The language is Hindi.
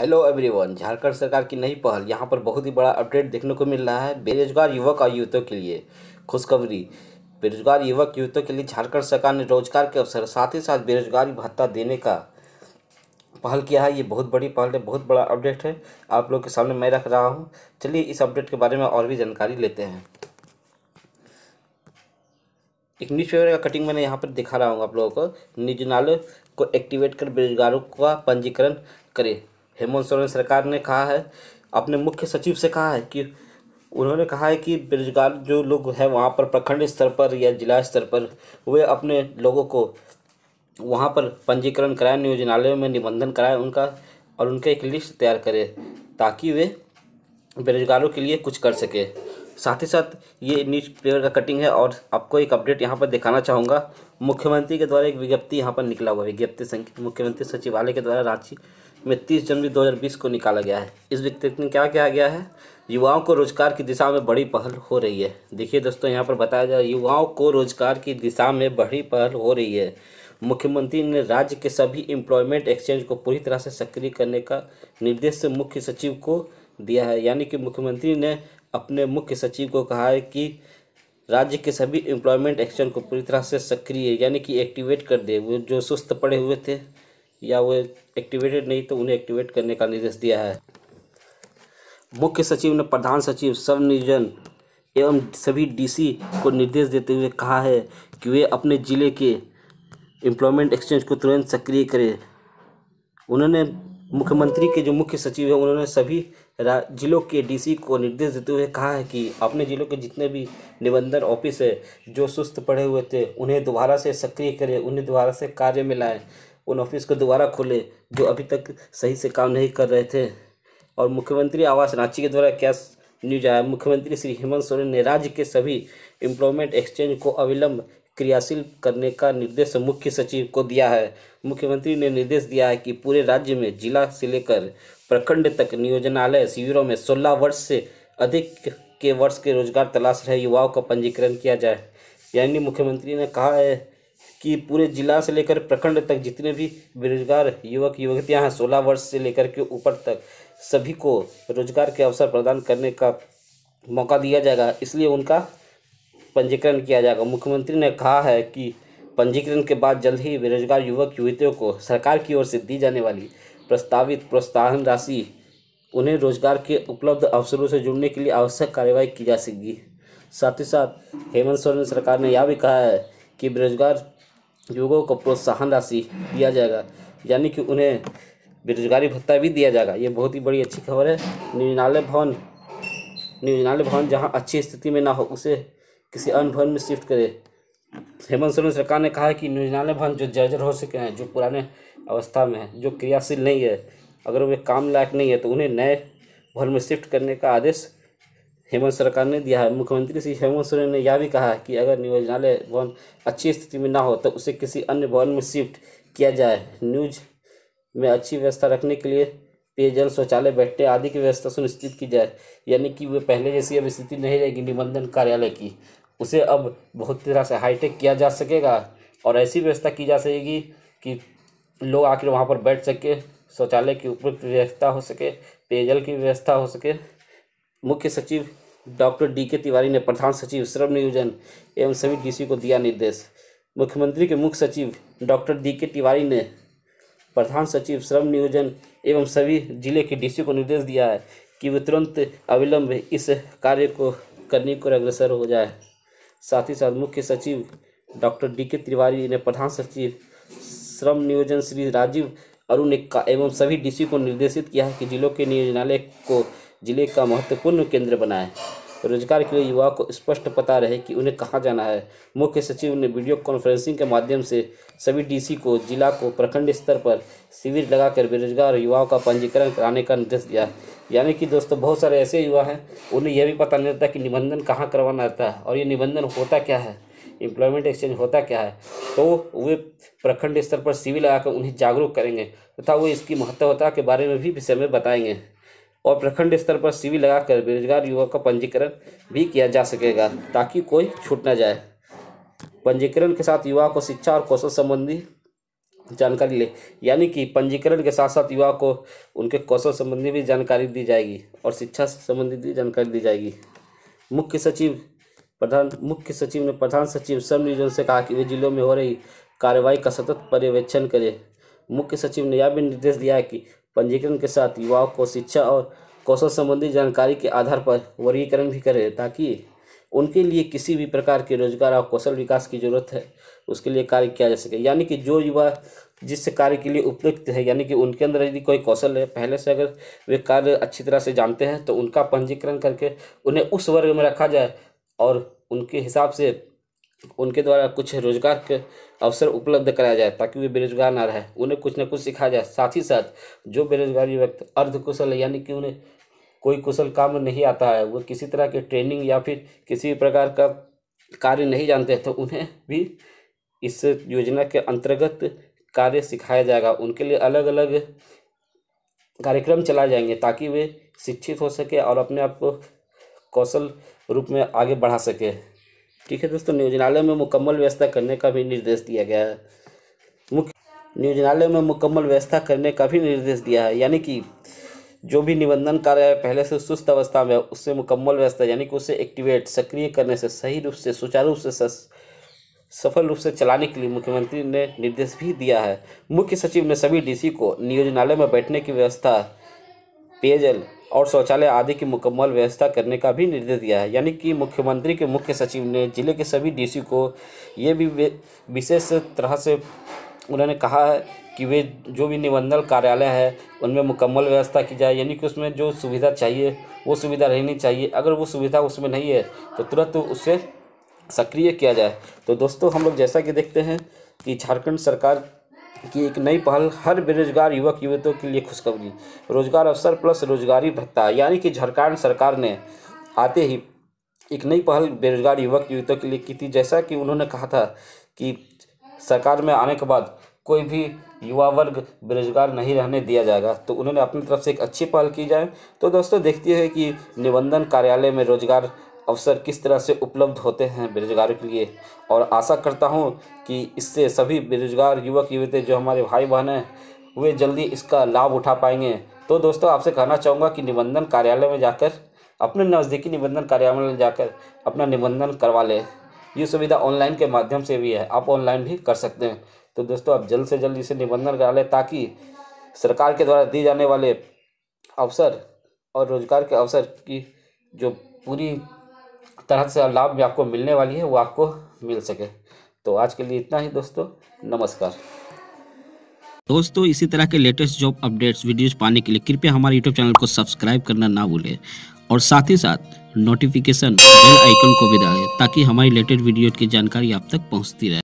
हेलो एवरीवन झारखंड सरकार की नई पहल यहाँ पर बहुत ही बड़ा अपडेट देखने को मिल रहा है बेरोजगार युवक और युवतों के लिए खुशखबरी बेरोजगार युवक युवतों के लिए झारखंड सरकार ने रोजगार के अवसर साथ ही साथ बेरोजगारी भत्ता देने का पहल किया है ये बहुत बड़ी पहल है बहुत बड़ा अपडेट है आप लोग के सामने मैं रख रहा हूँ चलिए इस अपडेट के बारे में और भी जानकारी लेते हैं एक न्यूज़ पेपर का कटिंग मैंने यहाँ पर दिखा रहा हूँ आप लोगों को निजनालय को एक्टिवेट कर बेरोजगारों का पंजीकरण करें हेमंत सोरेन सरकार ने कहा है अपने मुख्य सचिव से कहा है कि उन्होंने कहा है कि बेरोजगार जो लोग हैं वहाँ पर प्रखंड स्तर पर या जिला स्तर पर वे अपने लोगों को वहाँ पर पंजीकरण कराएं नियोजनालयों में निबंधन कराएं उनका और उनका एक लिस्ट तैयार करें ताकि वे बेरोजगारों के लिए कुछ कर सके साथ ही साथ ये न्यूज पेपर का कटिंग है और आपको एक अपडेट यहाँ पर दिखाना चाहूँगा मुख्यमंत्री के द्वारा एक विज्ञप्ति यहाँ पर निकला हुआ विज्ञप्ति संख्या मुख्यमंत्री सचिवालय के द्वारा रांची में 30 जनवरी 2020 को निकाला गया है इस व्यक्ति में क्या किया गया है युवाओं को रोजगार की दिशा में बड़ी पहल हो रही है देखिए दोस्तों यहाँ पर बताया जाए युवाओं को रोजगार की दिशा में बड़ी पहल हो रही है मुख्यमंत्री ने राज्य के सभी एम्प्लॉयमेंट एक्सचेंज को पूरी तरह से सक्रिय करने का निर्देश मुख्य सचिव को दिया है यानी कि मुख्यमंत्री ने अपने मुख्य सचिव को कहा है कि राज्य के सभी एम्प्लॉयमेंट एक्सचेंज को पूरी तरह से सक्रिय यानी कि एक्टिवेट कर दे वो जो सुस्त पड़े हुए थे या वो एक्टिवेटेड नहीं तो उन्हें एक्टिवेट करने का निर्देश दिया है मुख्य सचिव ने प्रधान सचिव सब नियोजन एवं सभी डीसी को निर्देश देते हुए कहा है कि वे अपने ज़िले के एम्प्लॉयमेंट एक्सचेंज को तुरंत सक्रिय करें उन्होंने मुख्यमंत्री के जो मुख्य सचिव हैं उन्होंने सभी जिलों के डीसी को निर्देश देते हुए कहा है कि अपने ज़िलों के जितने भी निबंधन ऑफिस है जो सुस्त पड़े हुए थे उन्हें दोबारा से सक्रिय करें उन्हें दोबारा से कार्य में लाएँ उन ऑफिस को दोबारा खोले जो अभी तक सही से काम नहीं कर रहे थे और मुख्यमंत्री आवास रांची के द्वारा क्या न्यूज आया मुख्यमंत्री श्री हेमंत सोरेन ने राज्य के सभी एम्प्लॉयमेंट एक्सचेंज को अविलंब क्रियाशील करने का निर्देश मुख्य सचिव को दिया है मुख्यमंत्री ने निर्देश दिया है कि पूरे राज्य में जिला से लेकर प्रखंड तक नियोजनालय शिविरों में सोलह वर्ष से अधिक के वर्ष के रोजगार तलाश रहे युवाओं का पंजीकरण किया जाए यानी मुख्यमंत्री ने कहा है कि पूरे जिला से लेकर प्रखंड तक जितने भी बेरोजगार युवक युवतियां हैं सोलह वर्ष से लेकर के ऊपर तक सभी को रोजगार के अवसर प्रदान करने का मौका दिया जाएगा इसलिए उनका पंजीकरण किया जाएगा मुख्यमंत्री ने कहा है कि पंजीकरण के बाद जल्द ही बेरोजगार युवक युवतियों को सरकार की ओर से दी जाने वाली प्रस्तावित प्रोत्साहन राशि उन्हें रोजगार के उपलब्ध अवसरों से जुड़ने के लिए आवश्यक कार्रवाई की जा सकेगी साथ ही साथ हेमंत सोरेन सरकार ने यह भी कहा है कि बेरोजगार युवकों को प्रोत्साहन राशि दिया जाएगा यानी कि उन्हें बेरोजगारी भत्ता भी दिया जाएगा ये बहुत ही बड़ी अच्छी खबर है नियोजनालय भवन नियोजनालय भवन जहाँ अच्छी स्थिति में ना हो उसे किसी अन्य भवन में शिफ्ट करे हेमंत सोरेन सरकार ने कहा है कि नियोजनालय भवन जो जर्जर हो सके हैं जो पुराने अवस्था में है जो क्रियाशील नहीं है अगर वे काम लायक नहीं है तो उन्हें नए भवन में शिफ्ट करने का आदेश हेमंत सरकार ने दिया है मुख्यमंत्री श्री हेमंत सोरेन ने यह भी कहा कि अगर नियोजनालय भवन अच्छी स्थिति में ना हो तो उसे किसी अन्य भवन में शिफ्ट किया जाए न्यूज में अच्छी व्यवस्था रखने के लिए पेयजल शौचालय बैठे आदि की व्यवस्था सुनिश्चित की जाए यानी कि वे पहले जैसी अब स्थिति नहीं रहेगी निबंधन कार्यालय की उसे अब बहुत तरह से हाईटेक किया जा सकेगा और ऐसी व्यवस्था की जा सकेगी कि लोग आकर वहाँ पर बैठ सके शौचालय की उपयुक्त व्यवस्था हो सके पेयजल की व्यवस्था हो सके मुख्य सचिव डॉक्टर डी के तिवारी ने प्रधान सचिव श्रम नियोजन एवं सभी डीसी को दिया निर्देश मुख्यमंत्री के मुख्य सचिव डॉक्टर डी के तिवारी ने प्रधान सचिव श्रम नियोजन एवं सभी जिले के डीसी को निर्देश दिया है कि वे तुरंत अविलंब इस कार्य को करने को अग्रसर हो जाए साथ ही साथ मुख्य सचिव डॉक्टर डी के तिवारी ने प्रधान सचिव श्रम नियोजन श्री राजीव अरुण एवं सभी डीसी को निर्देशित किया है कि जिलों के नियोजनालय को जिले का महत्वपूर्ण केंद्र बनाए रोजगार के लिए युवाओं को स्पष्ट पता रहे कि उन्हें कहाँ जाना है मुख्य सचिव ने वीडियो कॉन्फ्रेंसिंग के माध्यम से सभी डीसी को जिला को प्रखंड स्तर पर शिविर लगाकर बेरोजगार युवाओं का पंजीकरण कराने का निर्देश दिया यानी कि दोस्तों बहुत सारे ऐसे युवा हैं उन्हें यह भी पता नहीं रहता कि निबंधन कहाँ करवाना रहता है और ये निबंधन होता क्या है एम्प्लॉयमेंट एक्सचेंज होता क्या है तो वे प्रखंड स्तर पर शिविर लगाकर उन्हें जागरूक करेंगे तथा तो वे इसकी महत्वता के बारे में भी विषय में बताएंगे और प्रखंड स्तर पर शिविर लगाकर बेरोजगार युवक का पंजीकरण भी किया जा सकेगा ताकि कोई छूट ना जाए पंजीकरण के साथ युवा को शिक्षा और कौशल संबंधी जानकारी ले यानी कि पंजीकरण के साथ साथ युवा को उनके कौशल संबंधी भी जानकारी दी जाएगी और शिक्षा संबंधी भी जानकारी दी जाएगी मुख्य सचिव प्रधान मुख्य सचिव ने प्रधान सचिव सब डिवीजन से कहा कि वे जिलों में हो रही कार्रवाई का सतत पर्यवेक्षण करें मुख्य सचिव ने यह भी निर्देश दिया है कि पंजीकरण के साथ युवाओं को शिक्षा और कौशल संबंधी जानकारी के आधार पर वर्गीकरण भी करें ताकि उनके लिए किसी भी प्रकार के रोजगार और कौशल विकास की जरूरत है उसके लिए कार्य किया जा सके यानी कि जो युवा जिस कार्य के लिए उपयुक्त है यानी कि उनके अंदर यदि कोई कौशल है पहले से अगर वे कार्य अच्छी तरह से जानते हैं तो उनका पंजीकरण करके उन्हें उस वर्ग में रखा जाए और उनके हिसाब से उनके द्वारा कुछ रोजगार के अवसर उपलब्ध कराया जाए ताकि वे बेरोजगार ना रहे उन्हें कुछ ना कुछ सिखाया जाए साथ ही साथ जो बेरोजगारी व्यक्ति अर्धकुशल है यानी कि उन्हें कोई कुशल काम नहीं आता है वो किसी तरह के ट्रेनिंग या फिर किसी प्रकार का कार्य नहीं जानते तो उन्हें भी इस योजना के अंतर्गत कार्य सिखाया जाएगा उनके लिए अलग अलग कार्यक्रम चलाए जाएंगे ताकि वे शिक्षित हो सके और अपने आप को कौशल रूप में आगे बढ़ा सके ठीक है दोस्तों नियोजनालय में मुकम्मल व्यवस्था करने का भी निर्देश दिया गया है मुख्य नियोजनालय में मुकम्मल व्यवस्था करने का भी निर्देश दिया है यानी कि जो भी निबंधन कार्य है पहले से सुस्त अवस्था में उससे मुकम्मल व्यवस्था यानी कि उसे एक्टिवेट सक्रिय करने से सही रूप से सुचारू रूप से सफल रूप से चलाने के लिए मुख्यमंत्री ने निर्देश भी दिया है मुख्य सचिव ने सभी डीसी को नियोजनालय में बैठने की व्यवस्था पेयजल और शौचालय आदि की मुकम्मल व्यवस्था करने का भी निर्देश दिया है यानी कि मुख्यमंत्री के मुख्य सचिव ने जिले के सभी डीसी को ये भी विशेष तरह से उन्होंने कहा है कि वे जो भी निबंधन कार्यालय है उनमें मुकम्मल व्यवस्था की जाए यानी कि उसमें जो सुविधा चाहिए वो सुविधा रहनी चाहिए अगर वो सुविधा उसमें नहीं है तो तुरंत उससे सक्रिय किया जाए तो दोस्तों हम लोग जैसा कि देखते हैं कि झारखंड सरकार की एक नई पहल हर बेरोजगार युवक युवतों के लिए खुशखबरी रोजगार अवसर प्लस रोजगारी भत्ता यानी कि झारखंड सरकार ने आते ही एक नई पहल बेरोजगार युवक युवतों के लिए की थी जैसा कि उन्होंने कहा था कि सरकार में आने के बाद कोई भी युवा वर्ग बेरोजगार नहीं रहने दिया जाएगा तो उन्होंने अपनी तरफ से एक अच्छी पहल की जाए तो दोस्तों देखते हैं कि निबंधन कार्यालय में रोजगार अवसर किस तरह से उपलब्ध होते हैं बेरोजगारों के लिए और आशा करता हूँ कि इससे सभी बेरोजगार युवक युवती जो हमारे भाई बहन हैं वे जल्दी इसका लाभ उठा पाएंगे तो दोस्तों आपसे कहना चाहूँगा कि निबंधन कार्यालय में जाकर अपने नज़दीकी निबंधन कार्यालय में जाकर अपना निबंधन करवा लें ये सुविधा ऑनलाइन के माध्यम से भी है आप ऑनलाइन भी कर सकते हैं तो दोस्तों आप जल्द से जल्द इसे निबंधन करा लें ताकि सरकार के द्वारा दिए जाने वाले अवसर और रोजगार के अवसर की जो पूरी तरह से लाभ भी आपको मिलने वाली है वो आपको मिल सके तो आज के लिए इतना ही दोस्तों नमस्कार दोस्तों इसी तरह के लेटेस्ट जॉब अपडेट्स वीडियोस पाने के लिए कृपया हमारे यूट्यूब चैनल को सब्सक्राइब करना ना भूलें और साथ ही साथ नोटिफिकेशन बेल आइकन को भी दबाएं ताकि हमारी लेटेस्ट वीडियो की जानकारी आप तक पहुंचती रहे